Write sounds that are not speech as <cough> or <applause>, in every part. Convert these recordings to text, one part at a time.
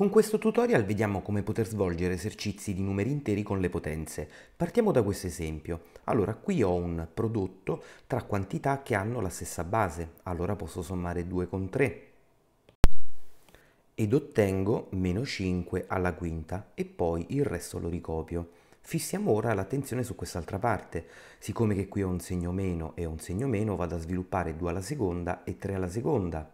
Con questo tutorial vediamo come poter svolgere esercizi di numeri interi con le potenze. Partiamo da questo esempio. Allora, qui ho un prodotto tra quantità che hanno la stessa base, allora posso sommare 2 con 3 ed ottengo meno 5 alla quinta e poi il resto lo ricopio. Fissiamo ora l'attenzione su quest'altra parte. Siccome che qui ho un segno meno e un segno meno, vado a sviluppare 2 alla seconda e 3 alla seconda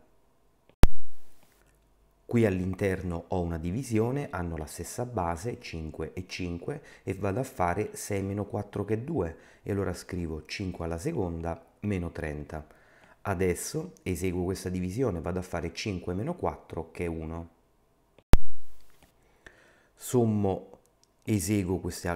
Qui all'interno ho una divisione, hanno la stessa base, 5 e 5, e vado a fare 6 meno 4 che 2, e allora scrivo 5 alla seconda meno 30. Adesso eseguo questa divisione, vado a fare 5 meno 4 che è 1. Sommo, eseguo questi,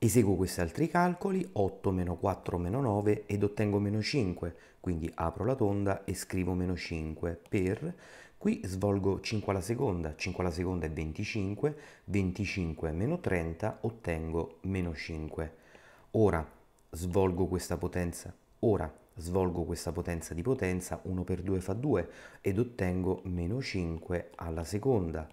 eseguo questi altri calcoli, 8 meno 4 meno 9 ed ottengo meno 5, quindi apro la tonda e scrivo meno 5 per Qui svolgo 5 alla seconda, 5 alla seconda è 25, 25 meno 30 ottengo meno 5. Ora svolgo questa potenza, ora svolgo questa potenza di potenza, 1 per 2 fa 2 ed ottengo meno 5 alla seconda.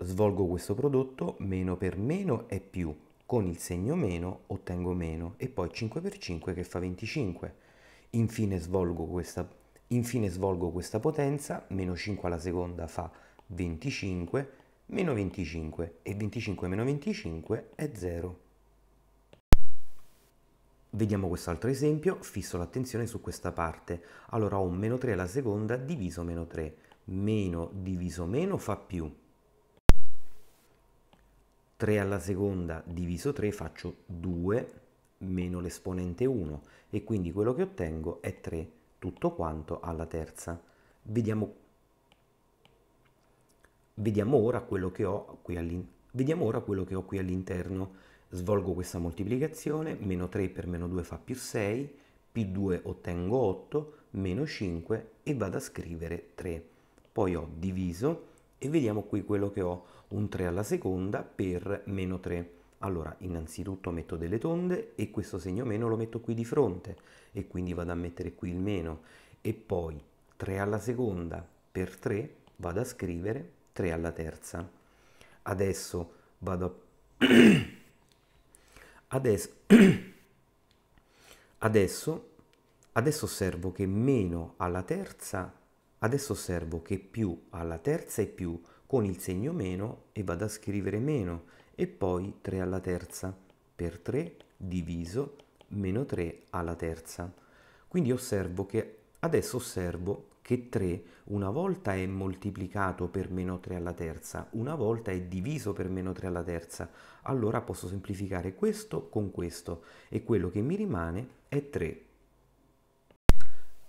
Svolgo questo prodotto, meno per meno è più, con il segno meno ottengo meno e poi 5 per 5 che fa 25. Infine svolgo questa potenza Infine svolgo questa potenza, meno 5 alla seconda fa 25, meno 25 e 25 meno 25 è 0. Vediamo quest'altro esempio, fisso l'attenzione su questa parte. Allora ho un meno 3 alla seconda diviso meno 3. Meno diviso meno fa più. 3 alla seconda diviso 3 faccio 2 meno l'esponente 1 e quindi quello che ottengo è 3 tutto quanto alla terza. Vediamo, vediamo ora quello che ho qui all'interno. Vediamo ora quello che ho qui all'interno. Svolgo questa moltiplicazione, meno 3 per meno 2 fa più 6, più 2 ottengo 8, meno 5 e vado a scrivere 3. Poi ho diviso e vediamo qui quello che ho, un 3 alla seconda per meno 3. Allora, innanzitutto metto delle tonde e questo segno meno lo metto qui di fronte e quindi vado a mettere qui il meno e poi 3 alla seconda per 3 vado a scrivere 3 alla terza. Adesso vado a... <clears throat> adesso... <clears throat> adesso... adesso osservo che meno alla terza, adesso osservo che più alla terza e più con il segno meno e vado a scrivere meno e poi 3 alla terza per 3 diviso meno 3 alla terza. Quindi osservo che adesso osservo che 3 una volta è moltiplicato per meno 3 alla terza, una volta è diviso per meno 3 alla terza, allora posso semplificare questo con questo e quello che mi rimane è 3.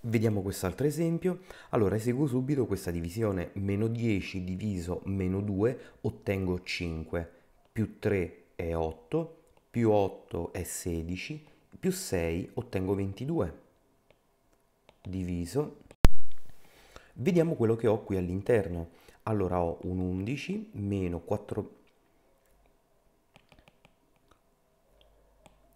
Vediamo quest'altro esempio. Allora eseguo subito questa divisione, meno 10 diviso meno 2 ottengo 5 più 3 è 8, più 8 è 16, più 6 ottengo 22, diviso. Vediamo quello che ho qui all'interno. Allora ho un 11 meno 4...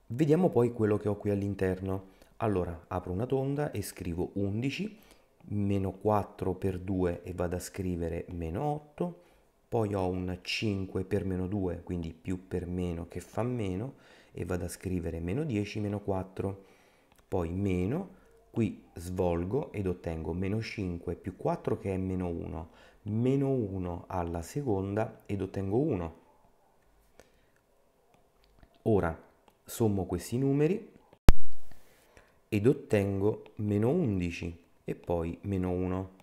Vediamo poi quello che ho qui all'interno. Allora apro una tonda e scrivo 11 meno 4 per 2 e vado a scrivere meno 8 poi ho un 5 per meno 2, quindi più per meno che fa meno, e vado a scrivere meno 10 meno 4, poi meno, qui svolgo ed ottengo meno 5 più 4 che è meno 1, meno 1 alla seconda ed ottengo 1. Ora sommo questi numeri ed ottengo meno 11 e poi meno 1.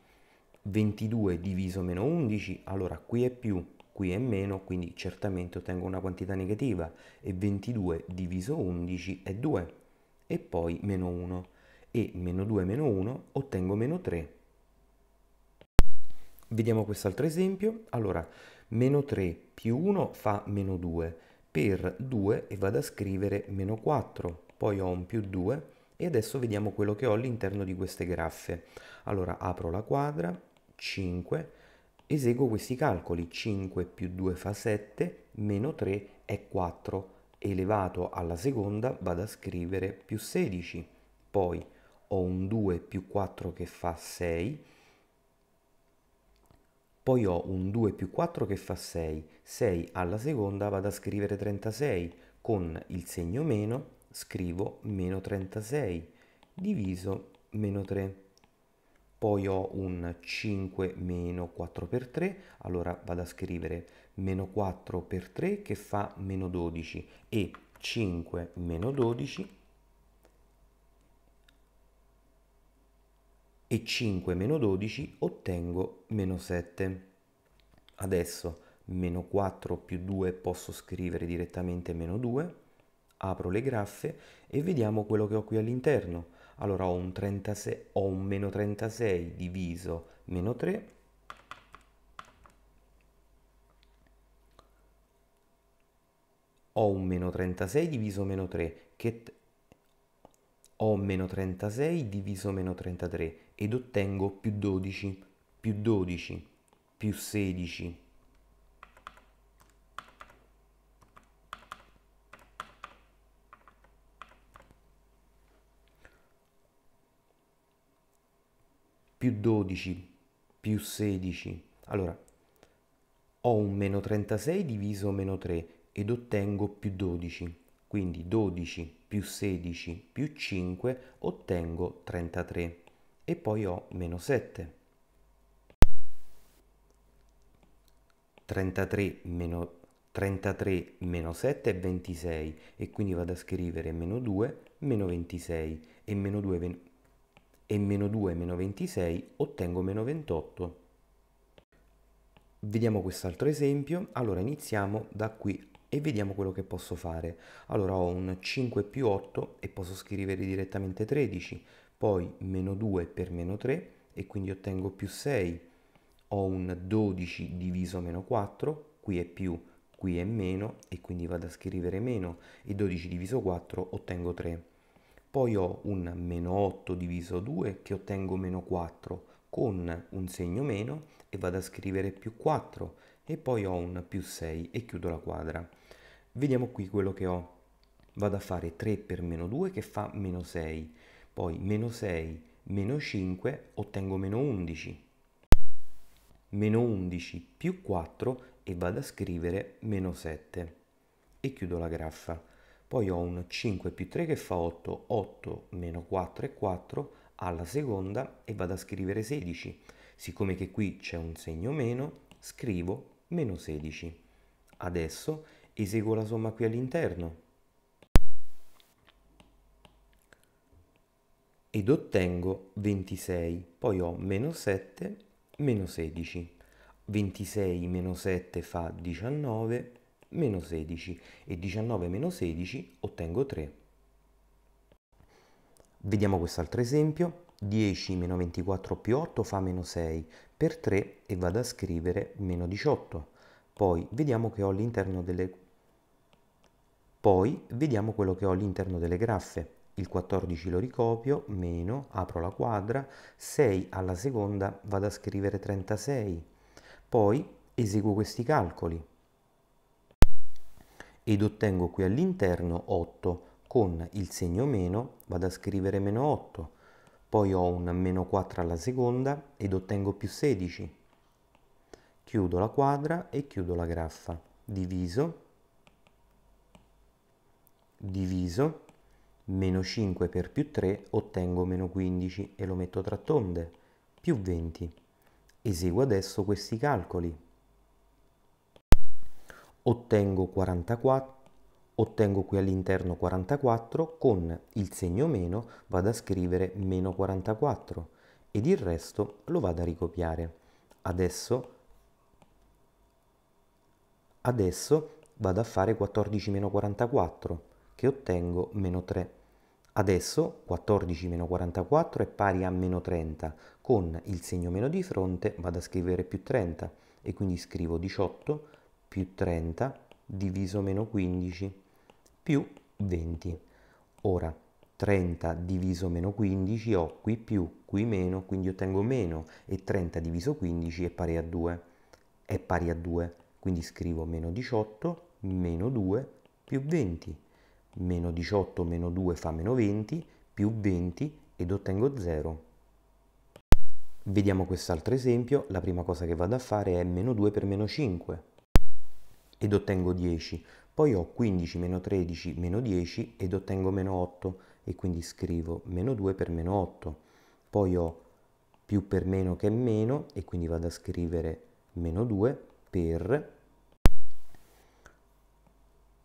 22 diviso meno 11, allora qui è più, qui è meno, quindi certamente ottengo una quantità negativa, e 22 diviso 11 è 2, e poi meno 1, e meno 2 meno 1 ottengo meno 3. Vediamo quest'altro esempio, allora meno 3 più 1 fa meno 2, per 2 e vado a scrivere meno 4, poi ho un più 2 e adesso vediamo quello che ho all'interno di queste graffe. Allora apro la quadra, 5, eseguo questi calcoli 5 più 2 fa 7 meno 3 è 4 elevato alla seconda vado a scrivere più 16 poi ho un 2 più 4 che fa 6 poi ho un 2 più 4 che fa 6 6 alla seconda vado a scrivere 36 con il segno meno scrivo meno 36 diviso meno 3 poi ho un 5 meno 4 per 3, allora vado a scrivere meno 4 per 3 che fa meno 12 e 5 meno 12 e 5 meno 12 ottengo meno 7. Adesso meno 4 più 2 posso scrivere direttamente meno 2, apro le graffe e vediamo quello che ho qui all'interno allora ho un, 36, ho un meno 36 diviso meno 3 ho un meno 36 diviso meno 3 che ho meno 36 diviso meno 33 ed ottengo più 12 più 12 più 16 più 12 più 16. Allora, ho un meno 36 diviso meno 3 ed ottengo più 12. Quindi 12 più 16 più 5 ottengo 33 e poi ho meno 7. 33 meno, 33 meno 7 è 26 e quindi vado a scrivere meno 2 meno 26 e meno 2 e meno 2 meno 26 ottengo meno 28. Vediamo quest'altro esempio, allora iniziamo da qui e vediamo quello che posso fare. Allora ho un 5 più 8 e posso scrivere direttamente 13, poi meno 2 per meno 3 e quindi ottengo più 6. Ho un 12 diviso meno 4, qui è più, qui è meno e quindi vado a scrivere meno e 12 diviso 4 ottengo 3 poi ho un meno 8 diviso 2 che ottengo meno 4 con un segno meno e vado a scrivere più 4 e poi ho un più 6 e chiudo la quadra. Vediamo qui quello che ho. Vado a fare 3 per meno 2 che fa meno 6, poi meno 6, meno 5, ottengo meno 11. Meno 11 più 4 e vado a scrivere meno 7 e chiudo la graffa. Poi ho un 5 più 3 che fa 8, 8 meno 4 è 4 alla seconda e vado a scrivere 16. Siccome che qui c'è un segno meno, scrivo meno 16. Adesso eseguo la somma qui all'interno. Ed ottengo 26, poi ho meno 7, meno 16. 26 meno 7 fa 19, meno 16 e 19 meno 16 ottengo 3. Vediamo quest'altro esempio. 10 meno 24 più 8 fa meno 6 per 3 e vado a scrivere meno 18. Poi vediamo che ho all'interno delle... Poi vediamo quello che ho all'interno delle graffe. Il 14 lo ricopio, meno, apro la quadra, 6 alla seconda vado a scrivere 36. Poi eseguo questi calcoli ed ottengo qui all'interno 8 con il segno meno vado a scrivere meno 8 poi ho un meno 4 alla seconda ed ottengo più 16 chiudo la quadra e chiudo la graffa diviso diviso meno 5 per più 3 ottengo meno 15 e lo metto tra tonde più 20 eseguo adesso questi calcoli ottengo 44, ottengo qui all'interno 44, con il segno meno vado a scrivere meno 44 ed il resto lo vado a ricopiare. Adesso, adesso vado a fare 14 meno 44 che ottengo meno 3. Adesso 14 meno 44 è pari a meno 30, con il segno meno di fronte vado a scrivere più 30 e quindi scrivo 18 più 30 diviso meno 15 più 20. Ora 30 diviso meno 15 ho qui più, qui meno, quindi ottengo meno e 30 diviso 15 è pari a 2. È pari a 2, quindi scrivo meno 18 meno 2 più 20. Meno 18 meno 2 fa meno 20 più 20 ed ottengo 0. Vediamo quest'altro esempio, la prima cosa che vado a fare è meno 2 per meno 5 ed ottengo 10, poi ho 15 meno 13 meno 10 ed ottengo meno 8 e quindi scrivo meno 2 per meno 8, poi ho più per meno che meno e quindi vado a scrivere meno 2 per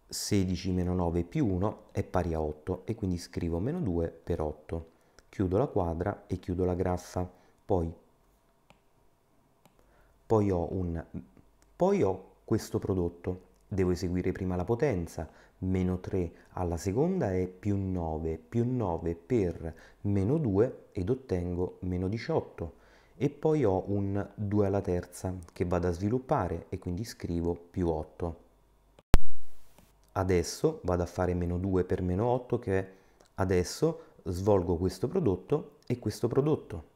16 meno 9 più 1 è pari a 8 e quindi scrivo meno 2 per 8. Chiudo la quadra e chiudo la graffa, poi, poi ho un poi ho questo prodotto. Devo eseguire prima la potenza, meno 3 alla seconda è più 9, più 9 per meno 2 ed ottengo meno 18. E poi ho un 2 alla terza che vado a sviluppare e quindi scrivo più 8. Adesso vado a fare meno 2 per meno 8 che è adesso svolgo questo prodotto e questo prodotto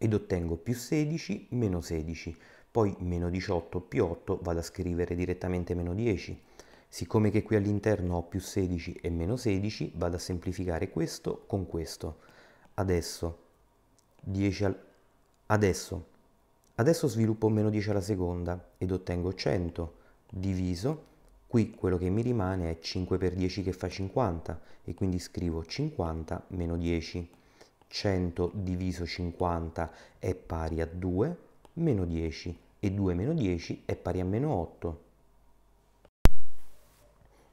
ed ottengo più 16 meno 16 poi meno 18 più 8 vado a scrivere direttamente meno 10. Siccome che qui all'interno ho più 16 e meno 16, vado a semplificare questo con questo. Adesso, 10 al... adesso, adesso sviluppo meno 10 alla seconda ed ottengo 100 diviso, qui quello che mi rimane è 5 per 10 che fa 50 e quindi scrivo 50 meno 10. 100 diviso 50 è pari a 2 meno 10 e 2 meno 10 è pari a meno 8.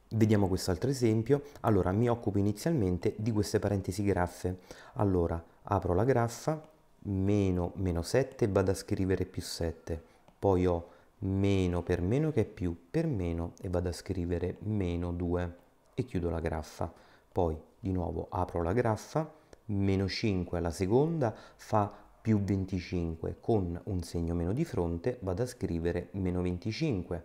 Vediamo quest'altro esempio. Allora, mi occupo inizialmente di queste parentesi graffe. Allora, apro la graffa, meno meno 7, vado a scrivere più 7. Poi ho meno per meno che è più per meno e vado a scrivere meno 2 e chiudo la graffa. Poi di nuovo apro la graffa, meno 5 alla seconda fa più 25 con un segno meno di fronte vado a scrivere meno 25,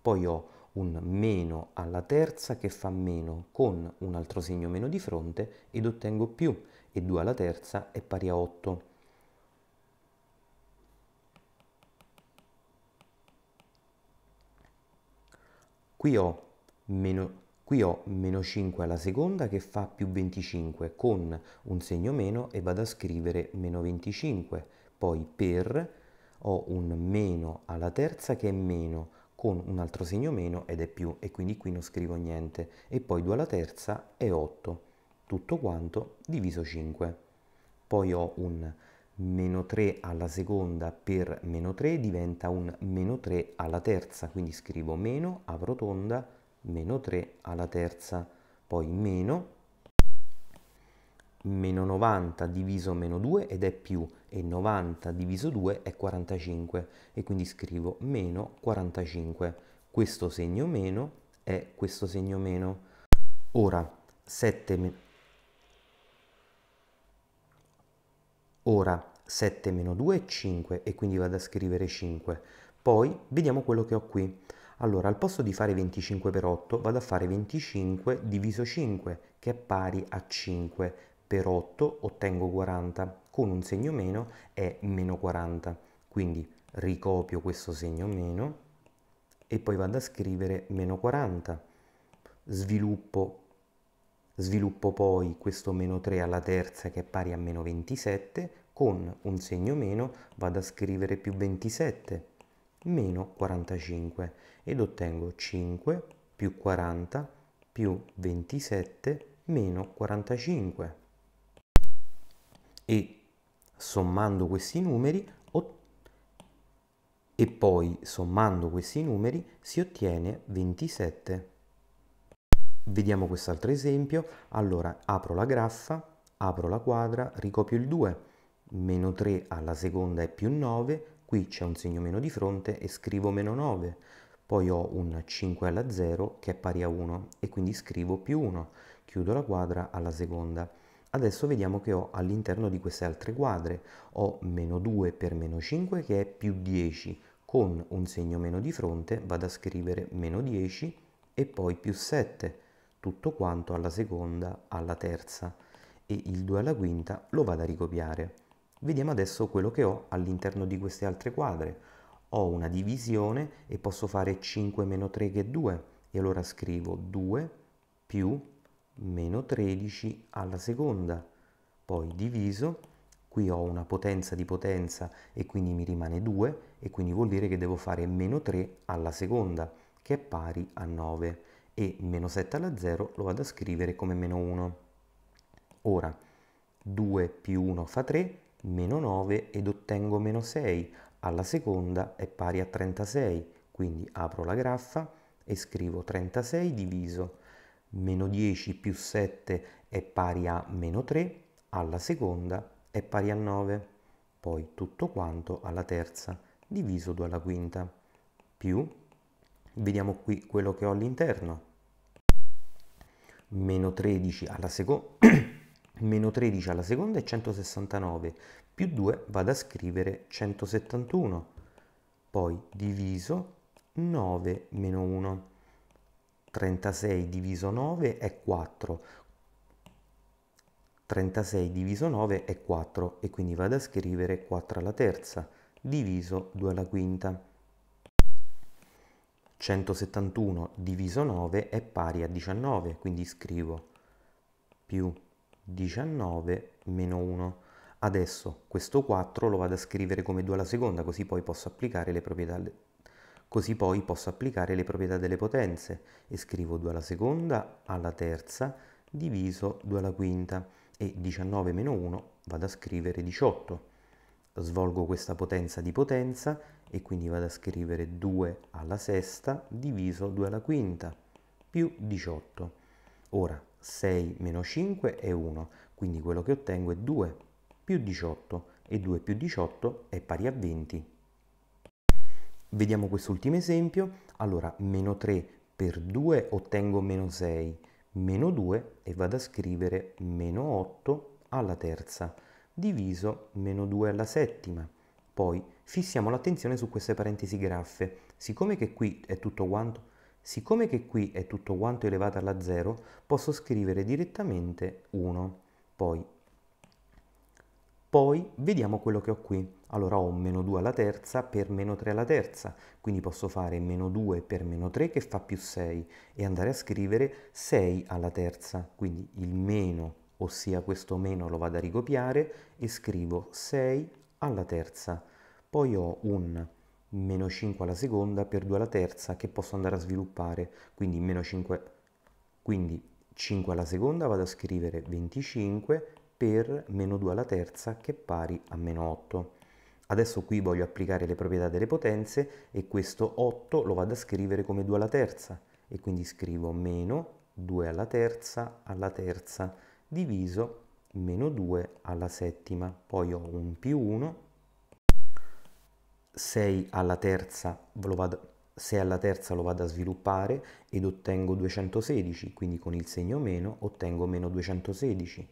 poi ho un meno alla terza che fa meno con un altro segno meno di fronte ed ottengo più e 2 alla terza è pari a 8. Qui ho meno Qui ho meno 5 alla seconda che fa più 25 con un segno meno e vado a scrivere meno 25. Poi per ho un meno alla terza che è meno con un altro segno meno ed è più e quindi qui non scrivo niente. E poi 2 alla terza è 8. Tutto quanto diviso 5. Poi ho un meno 3 alla seconda per meno 3 diventa un meno 3 alla terza, quindi scrivo meno, apro tonda, meno 3 alla terza, poi meno meno 90 diviso meno 2 ed è più e 90 diviso 2 è 45 e quindi scrivo meno 45 questo segno meno è questo segno meno ora 7 ora 7 meno 2 è 5 e quindi vado a scrivere 5 poi vediamo quello che ho qui allora, al posto di fare 25 per 8, vado a fare 25 diviso 5, che è pari a 5. Per 8 ottengo 40, con un segno meno è meno 40. Quindi ricopio questo segno meno e poi vado a scrivere meno 40. Sviluppo Sviluppo poi questo meno 3 alla terza che è pari a meno 27, con un segno meno vado a scrivere più 27 meno 45 ed ottengo 5 più 40 più 27 meno 45 e sommando questi numeri e poi sommando questi numeri si ottiene 27. Vediamo quest'altro esempio. Allora apro la graffa, apro la quadra, ricopio il 2, meno 3 alla seconda è più 9, qui c'è un segno meno di fronte e scrivo meno 9, poi ho un 5 alla 0 che è pari a 1 e quindi scrivo più 1, chiudo la quadra alla seconda. Adesso vediamo che ho all'interno di queste altre quadre, ho meno 2 per meno 5 che è più 10, con un segno meno di fronte vado a scrivere meno 10 e poi più 7, tutto quanto alla seconda, alla terza e il 2 alla quinta lo vado a ricopiare. Vediamo adesso quello che ho all'interno di queste altre quadre. Ho una divisione e posso fare 5 meno 3 che è 2 e allora scrivo 2 più meno 13 alla seconda, poi diviso, qui ho una potenza di potenza e quindi mi rimane 2 e quindi vuol dire che devo fare meno 3 alla seconda che è pari a 9 e meno 7 alla 0 lo vado a scrivere come meno 1. Ora 2 più 1 fa 3 meno 9 ed ottengo meno 6, alla seconda è pari a 36, quindi apro la graffa e scrivo 36 diviso meno 10 più 7 è pari a meno 3, alla seconda è pari a 9, poi tutto quanto alla terza diviso 2 alla quinta, più, vediamo qui quello che ho all'interno, meno 13 alla seconda, <clears throat> meno 13 alla seconda è 169, più 2 vado a scrivere 171, poi diviso 9 meno 1, 36 diviso 9 è 4, 36 diviso 9 è 4 e quindi vado a scrivere 4 alla terza diviso 2 alla quinta. 171 diviso 9 è pari a 19, quindi scrivo più 19 meno 1. Adesso questo 4 lo vado a scrivere come 2 alla seconda, così poi posso applicare le proprietà così poi posso applicare le proprietà delle potenze e scrivo 2 alla seconda alla terza diviso 2 alla quinta e 19 meno 1 vado a scrivere 18. Svolgo questa potenza di potenza e quindi vado a scrivere 2 alla sesta diviso 2 alla quinta più 18. Ora 6 meno 5 è 1, quindi quello che ottengo è 2 più 18 e 2 più 18 è pari a 20. Vediamo quest'ultimo esempio, allora meno 3 per 2 ottengo meno 6, meno 2 e vado a scrivere meno 8 alla terza, diviso meno 2 alla settima. Poi fissiamo l'attenzione su queste parentesi graffe, siccome che qui è tutto quanto Siccome che qui è tutto quanto elevato alla 0, posso scrivere direttamente 1. Poi, poi vediamo quello che ho qui. Allora ho meno 2 alla terza per meno 3 alla terza, quindi posso fare meno 2 per meno 3 che fa più 6 e andare a scrivere 6 alla terza, quindi il meno, ossia questo meno lo vado a ricopiare e scrivo 6 alla terza. Poi ho un meno 5 alla seconda per 2 alla terza che posso andare a sviluppare, quindi meno 5, quindi 5 alla seconda vado a scrivere 25 per meno 2 alla terza che è pari a meno 8. Adesso qui voglio applicare le proprietà delle potenze e questo 8 lo vado a scrivere come 2 alla terza e quindi scrivo meno 2 alla terza alla terza diviso meno 2 alla settima, poi ho un più 1 6 alla terza lo vado, alla terza lo vado a sviluppare ed ottengo 216, quindi con il segno meno ottengo meno 216.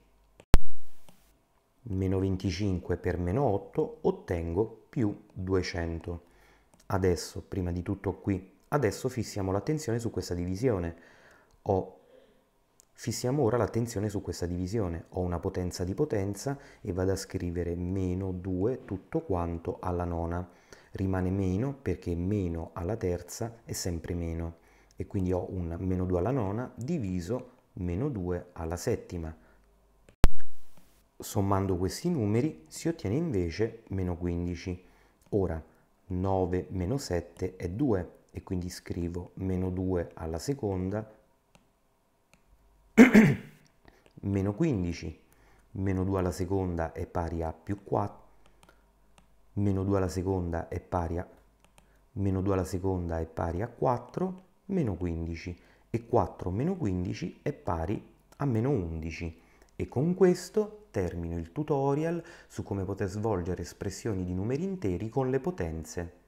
Meno 25 per meno 8 ottengo più 200. Adesso, prima di tutto qui, adesso fissiamo l'attenzione su questa divisione. Ho Fissiamo ora l'attenzione su questa divisione. Ho una potenza di potenza e vado a scrivere meno 2 tutto quanto alla nona rimane meno perché meno alla terza è sempre meno e quindi ho un meno 2 alla nona diviso meno 2 alla settima. Sommando questi numeri si ottiene invece meno 15. Ora 9 meno 7 è 2 e quindi scrivo meno 2 alla seconda <coughs> meno 15 meno 2 alla seconda è pari a più 4 meno 2 alla seconda è pari a meno 2 alla seconda è pari a 4 meno 15 e 4 meno 15 è pari a meno 11 e con questo termino il tutorial su come poter svolgere espressioni di numeri interi con le potenze.